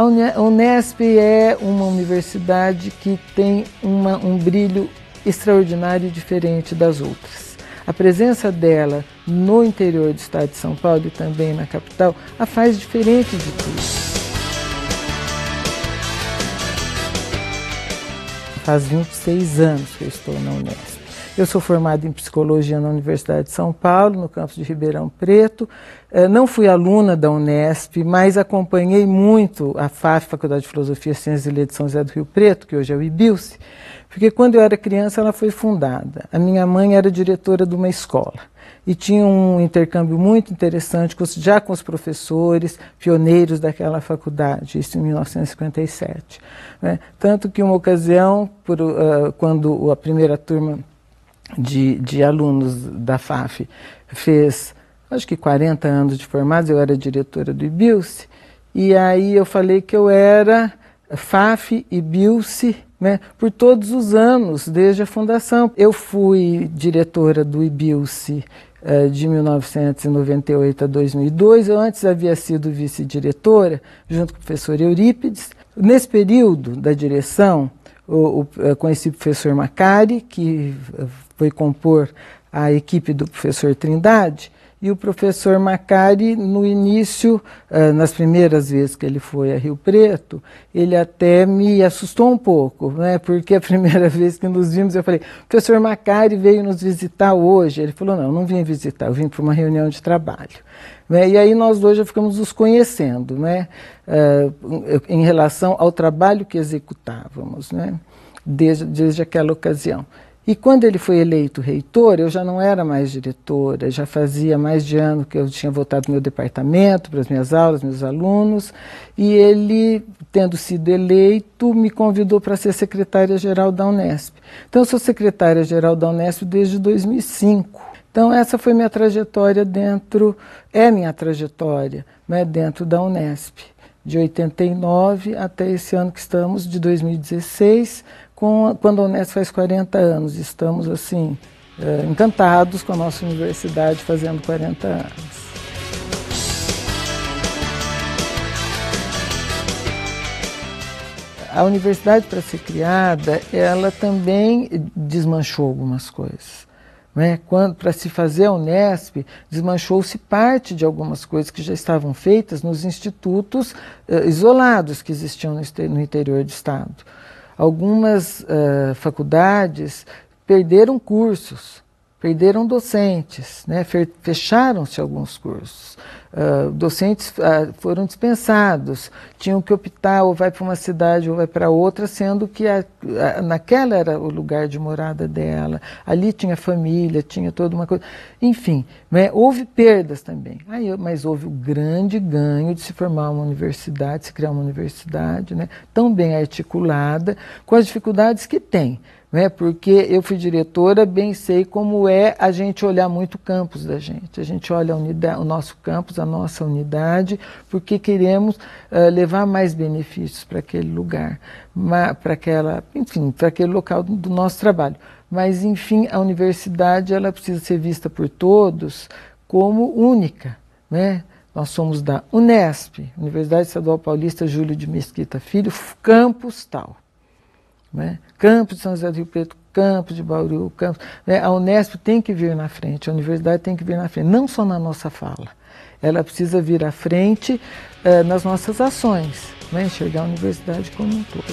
A Unesp é uma universidade que tem uma, um brilho extraordinário e diferente das outras. A presença dela no interior do estado de São Paulo e também na capital a faz diferente de tudo. Faz 26 anos que eu estou na Unesp. Eu sou formada em psicologia na Universidade de São Paulo, no campus de Ribeirão Preto. Eh, não fui aluna da Unesp, mas acompanhei muito a FAF, Faculdade de Filosofia, Ciências e Letras de São José do Rio Preto, que hoje é o IBILCE, porque quando eu era criança ela foi fundada. A minha mãe era diretora de uma escola e tinha um intercâmbio muito interessante já com os professores pioneiros daquela faculdade, isso em 1957. Né? Tanto que uma ocasião, por, uh, quando a primeira turma de, de alunos da FAF fez, acho que 40 anos de formados, eu era diretora do IBILSE, e aí eu falei que eu era FAF e BILSE né, por todos os anos, desde a fundação. Eu fui diretora do IBILSE eh, de 1998 a 2002. Eu antes havia sido vice-diretora, junto com o professor Eurípides. Nesse período da direção, o, eh, conheci o professor Macari, que foi compor a equipe do professor Trindade, e o professor Macari, no início, eh, nas primeiras vezes que ele foi a Rio Preto, ele até me assustou um pouco, né? porque a primeira vez que nos vimos, eu falei, o professor Macari veio nos visitar hoje. Ele falou, não, não vim visitar, eu vim para uma reunião de trabalho. Né, e aí nós dois já ficamos nos conhecendo, né? Eh, em relação ao trabalho que executávamos, né? desde, desde aquela ocasião. E quando ele foi eleito reitor, eu já não era mais diretora, já fazia mais de ano que eu tinha voltado para meu departamento, para as minhas aulas, meus alunos, e ele, tendo sido eleito, me convidou para ser secretária-geral da Unesp. Então, eu sou secretária-geral da Unesp desde 2005. Então, essa foi minha trajetória dentro, é minha trajetória, né, dentro da Unesp de 89 até esse ano que estamos, de 2016, com, quando a Unesp faz 40 anos. Estamos, assim, eh, encantados com a nossa universidade fazendo 40 anos. a universidade para ser criada, ela também desmanchou algumas coisas. Né? Quando para se fazer a Unesp, desmanchou-se parte de algumas coisas que já estavam feitas nos institutos eh, isolados que existiam no, no interior do estado. Algumas uh, faculdades perderam cursos, perderam docentes, né? fecharam-se alguns cursos. Ah, docentes uh, foram dispensados, tinham que optar ou vai para uma cidade ou vai para outra, sendo que a, a, naquela era o lugar de morada dela, ali tinha família, tinha toda uma coisa. Enfim, né, houve perdas também. Aí, mas houve o grande ganho de se formar uma universidade, se criar uma universidade né, tão bem articulada, com as dificuldades que tem né? porque eu fui diretora, bem sei como é a gente olhar muito o campus da gente. A gente olha a unidade, o nosso campus, a nossa unidade, porque queremos uh, levar mais benefícios para aquele lugar, para aquela, enfim, para aquele local do, do nosso trabalho. Mas, enfim, a universidade ela precisa ser vista por todos como única. Né? Nós somos da Unesp, Universidade Estadual Paulista Júlio de Mesquita Filho, campus tal. Né? Campos de São José do Rio Preto, Campos de Bauru, Campos. Né? A Unesp tem que vir na frente, a universidade tem que vir na frente, não só na nossa fala. Ela precisa vir à frente eh, nas nossas ações, né? enxergar a universidade como um todo.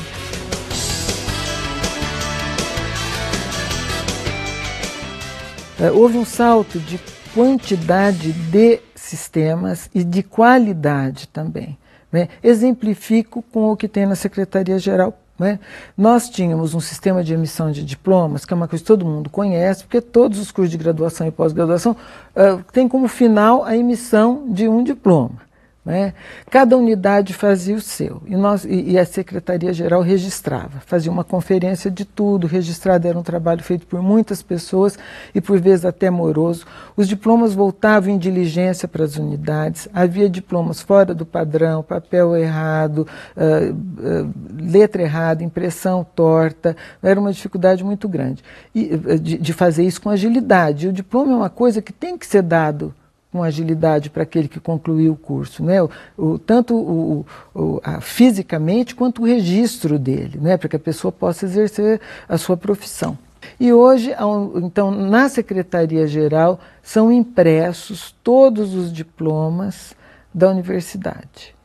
Eh, houve um salto de quantidade de sistemas e de qualidade também. Né? Exemplifico com o que tem na Secretaria-Geral né? Nós tínhamos um sistema de emissão de diplomas, que é uma coisa que todo mundo conhece, porque todos os cursos de graduação e pós-graduação uh, eh, têm como final a emissão de um diploma. Né? Cada unidade fazia o seu e, nós, e, e a secretaria-geral registrava, fazia uma conferência de tudo. Registrado era um trabalho feito por muitas pessoas e por vezes até moroso. Os diplomas voltavam em diligência para as unidades, havia diplomas fora do padrão, papel errado, uh, uh, letra errada, impressão torta. Era uma dificuldade muito grande e, de, de fazer isso com agilidade. E o diploma é uma coisa que tem que ser dado com agilidade para aquele que concluiu o curso, né? o, o tanto o, o, a, fisicamente quanto o registro dele, né? para que a pessoa possa exercer a sua profissão. E hoje, então, na Secretaria-Geral são impressos todos os diplomas da universidade.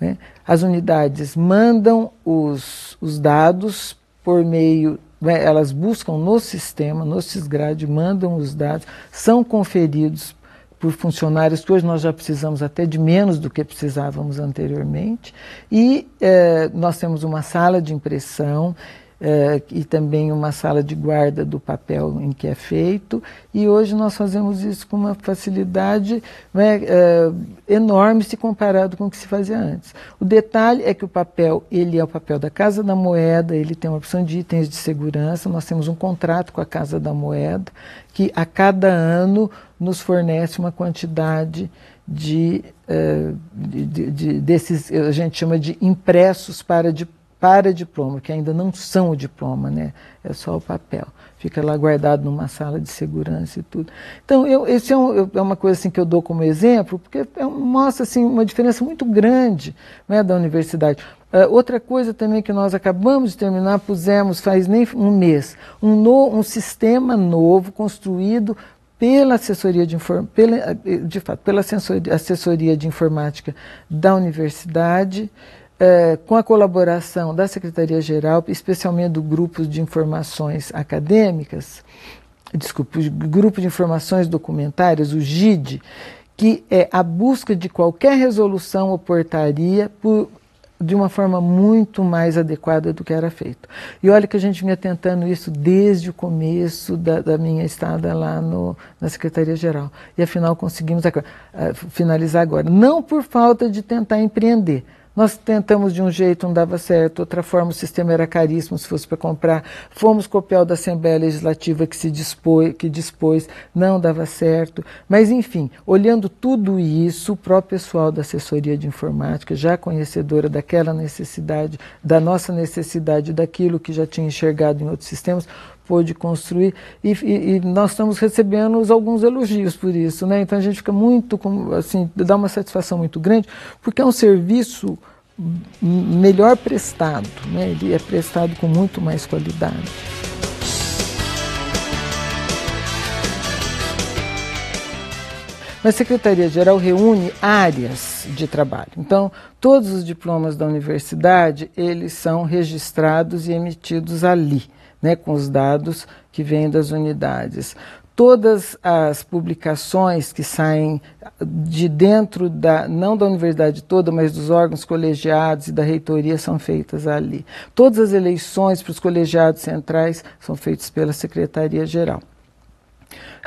Né? As unidades mandam os, os dados por meio né, elas buscam no sistema, no Sisgrad, mandam os dados, são conferidos por funcionários que hoje nós já precisamos até de menos do que precisávamos anteriormente. E eh, nós temos uma sala de impressão é, e também uma sala de guarda do papel em que é feito. E hoje nós fazemos isso com uma facilidade né, é, enorme se comparado com o que se fazia antes. O detalhe é que o papel, ele é o papel da Casa da Moeda, ele tem uma opção de itens de segurança, nós temos um contrato com a Casa da Moeda, que a cada ano nos fornece uma quantidade de, é, de, de, desses, a gente chama de impressos para de, para diploma, que ainda não são o diploma, né? É só o papel. Fica lá guardado numa sala de segurança e tudo. Então, eu, esse é, um, é uma coisa assim que eu dou como exemplo, porque é, mostra assim, uma diferença muito grande né, da universidade. Uh, outra coisa também que nós acabamos de terminar, pusemos faz nem um mês, um, no, um sistema novo construído pela assessoria de, pela, de fato, pela assessoria de informática da universidade, é, com a colaboração da Secretaria-Geral, especialmente do Grupo de Informações Acadêmicas, desculpe, Grupo de Informações Documentárias, o GID, que é a busca de qualquer resolução ou portaria por, de uma forma muito mais adequada do que era feito. E olha que a gente vinha tentando isso desde o começo da, da minha estada lá no, na Secretaria-Geral. E afinal conseguimos eh, finalizar agora. Não por falta de tentar empreender, nós tentamos de um jeito, não dava certo, outra forma, o sistema era caríssimo se fosse para comprar. Fomos copiar da Assembleia Legislativa que se dispôs, que dispôs, não dava certo. Mas, enfim, olhando tudo isso, o próprio pessoal da assessoria de informática, já conhecedora daquela necessidade, da nossa necessidade, daquilo que já tinha enxergado em outros sistemas, pôde construir. E, e, e, nós estamos recebendo alguns elogios por isso, né? Então a gente fica muito, assim, dá uma satisfação muito grande, porque é um serviço melhor prestado, né? Ele é prestado com muito mais qualidade. Mas a Secretaria-Geral reúne áreas de trabalho. Então, todos os diplomas da universidade, eles são registrados e emitidos ali né, com os dados que vêm das unidades. Todas as publicações que saem de dentro da, não da universidade toda, mas dos órgãos colegiados e da reitoria são feitas ali. Todas as eleições para os colegiados centrais são feitas pela Secretaria-Geral.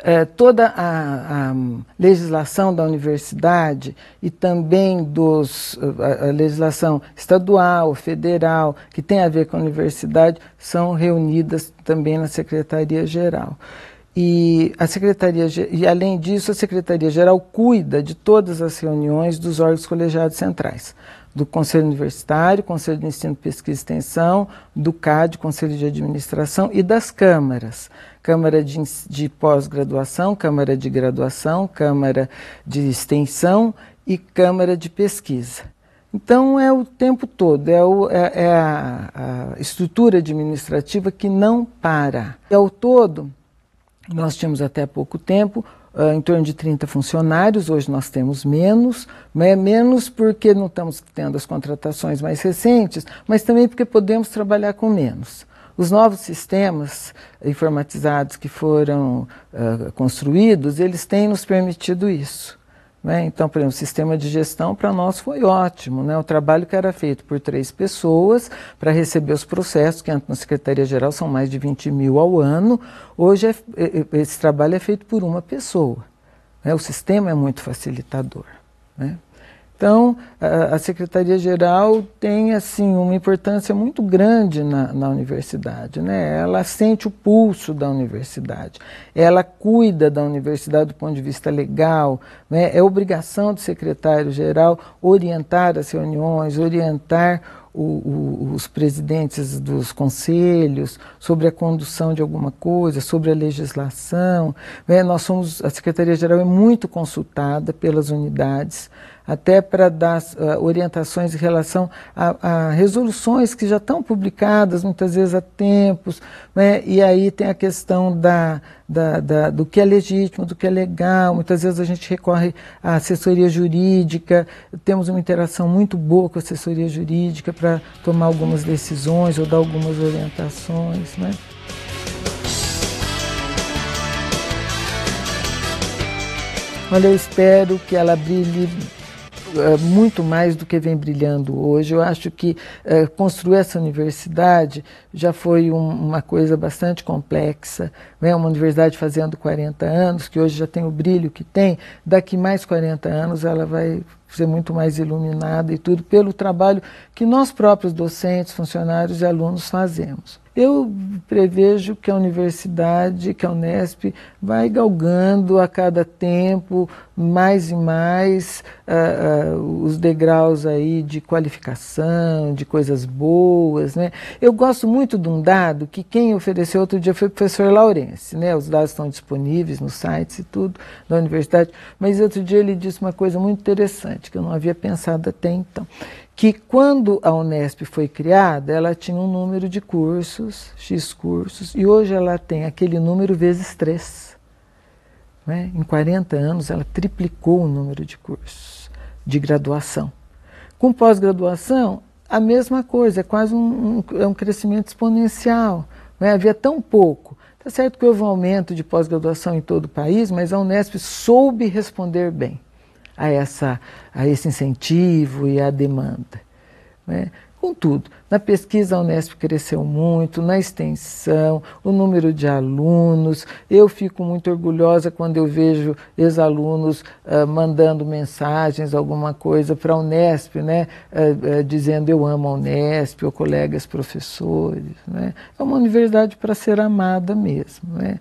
Eh, toda a, a, hum, legislação da universidade e também dos, eh, a, a, legislação estadual, federal, que tem a ver com a universidade, são reunidas também na Secretaria-Geral. E a secretaria e além disso, a secretaria geral cuida de todas as reuniões dos órgãos colegiados centrais, do Conselho Universitário, Conselho de Ensino, Pesquisa e Extensão, do CAD, Conselho de Administração e das câmaras. Câmara de, de pós-graduação, Câmara de graduação, Câmara de extensão e Câmara de pesquisa. Então é o tempo todo, é, o, é, é a, a estrutura administrativa que não para. É o todo nós tínhamos até pouco tempo em torno de 30 funcionários, hoje nós temos menos, né, menos porque não estamos tendo as contratações mais recentes, mas também porque podemos trabalhar com menos. Os novos sistemas informatizados que foram uh, construídos, eles têm nos permitido isso. Né? Então, por exemplo, o sistema de gestão para nós foi ótimo. Né? O trabalho que era feito por três pessoas para receber os processos, que na Secretaria-Geral são mais de 20 mil ao ano, hoje é, é, é, esse trabalho é feito por uma pessoa. Né? O sistema é muito facilitador. Né? Então, a, Secretaria-Geral tem assim uma importância muito grande na, na universidade. Né? Ela sente o pulso da universidade, ela cuida da universidade do ponto de vista legal. Né? É obrigação do secretário-geral orientar as reuniões, orientar o, o, os presidentes dos conselhos sobre a condução de alguma coisa, sobre a legislação. Né? Nós somos, a Secretaria-Geral é muito consultada pelas unidades até para dar uh, orientações em relação a, a, resoluções que já estão publicadas, muitas vezes há tempos, né? e aí tem a questão da, da, da, do que é legítimo, do que é legal, muitas vezes a gente recorre à assessoria jurídica, temos uma interação muito boa com a assessoria jurídica para tomar algumas decisões ou dar algumas orientações. Né? Olha, eu espero que ela brilhe é, muito mais do que vem brilhando hoje. Eu acho que é, construir essa universidade já foi um, uma coisa bastante complexa. Né? Uma universidade fazendo 40 anos, que hoje já tem o brilho que tem, daqui mais 40 anos ela vai ser muito mais iluminada e tudo, pelo trabalho que nós próprios, docentes, funcionários e alunos, fazemos. Eu prevejo que a universidade, que a Unesp, vai galgando a cada tempo mais e mais uh, uh, os degraus aí de qualificação, de coisas boas, né? Eu gosto muito de um dado que quem ofereceu outro dia foi o professor Laurence, né? Os dados estão disponíveis nos sites e tudo da universidade, mas outro dia ele disse uma coisa muito interessante que eu não havia pensado até então, que quando a Unesp foi criada, ela tinha um número de cursos, X cursos, e hoje ela tem aquele número vezes três. Né? Em 40 anos, ela triplicou o número de cursos de graduação. Com pós-graduação, a mesma coisa, é quase um, um, é um crescimento exponencial. Né? Havia tão pouco. Está certo que houve um aumento de pós-graduação em todo o país, mas a Unesp soube responder bem a, essa, a esse incentivo e à demanda. Né? Contudo, na pesquisa a Unesp cresceu muito, na extensão, o número de alunos. Eu fico muito orgulhosa quando eu vejo ex-alunos uh, mandando mensagens, alguma coisa para a Unesp, né? Uh, uh, dizendo eu amo a Unesp, ou colegas professores. Né? É uma universidade para ser amada mesmo. Né?